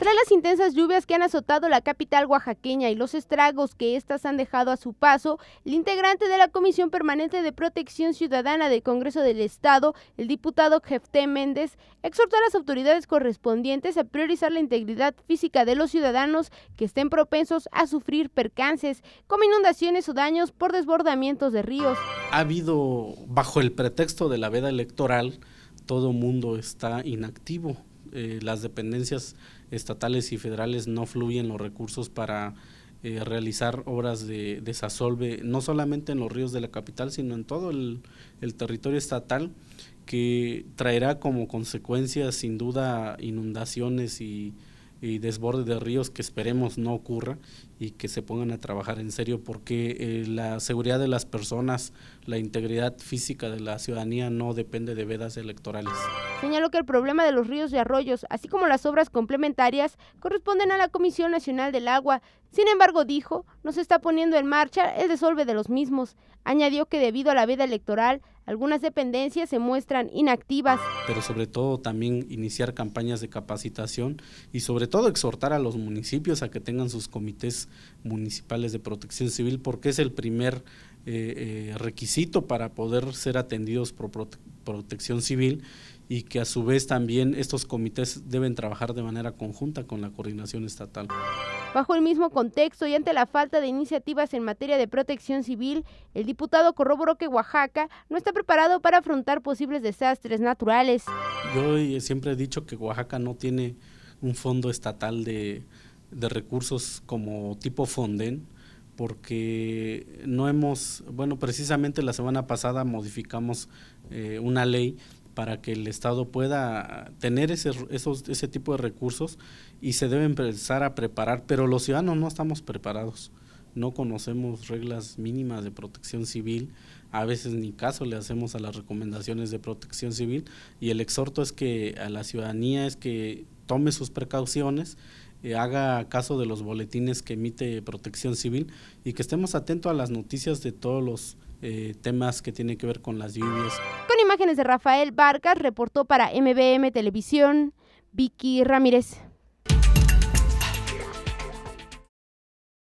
Tras las intensas lluvias que han azotado la capital oaxaqueña y los estragos que éstas han dejado a su paso, el integrante de la Comisión Permanente de Protección Ciudadana del Congreso del Estado, el diputado Jefté Méndez, exhortó a las autoridades correspondientes a priorizar la integridad física de los ciudadanos que estén propensos a sufrir percances, como inundaciones o daños por desbordamientos de ríos. Ha habido, bajo el pretexto de la veda electoral, todo mundo está inactivo eh, las dependencias estatales y federales no fluyen los recursos para eh, realizar obras de desasolve, no solamente en los ríos de la capital, sino en todo el territorio estatal, que traerá como consecuencia sin duda inundaciones y y desborde de ríos que esperemos no ocurra y que se pongan a trabajar en serio porque eh, la seguridad de las personas, la integridad física de la ciudadanía no depende de vedas electorales. Señaló que el problema de los ríos y arroyos, así como las obras complementarias, corresponden a la Comisión Nacional del Agua. Sin embargo, dijo, no se está poniendo en marcha el desolve de los mismos. Añadió que debido a la veda electoral, algunas dependencias se muestran inactivas. Pero sobre todo también iniciar campañas de capacitación y sobre todo exhortar a los municipios a que tengan sus comités municipales de protección civil porque es el primer eh, eh, requisito para poder ser atendidos por protección civil y que a su vez también estos comités deben trabajar de manera conjunta con la coordinación estatal. Bajo el mismo contexto y ante la falta de iniciativas en materia de protección civil, el diputado corroboró que Oaxaca no está preparado para afrontar posibles desastres naturales. Yo siempre he dicho que Oaxaca no tiene un fondo estatal de, recursos como tipo Fonden, porque no hemos, bueno, precisamente la semana pasada modificamos eh, una ley para que el Estado pueda tener ese, ese tipo de recursos y se debe empezar a preparar, pero los ciudadanos no estamos preparados, no conocemos reglas mínimas de protección civil, a veces ni caso le hacemos a las recomendaciones de protección civil y el exhorto es que a la ciudadanía es que tome sus precauciones eh, haga caso de los boletines que emite Protección Civil y que estemos atentos a las noticias de todos los eh, temas que tienen que ver con las lluvias. Con imágenes de Rafael Vargas, reportó para MBM Televisión Vicky Ramírez.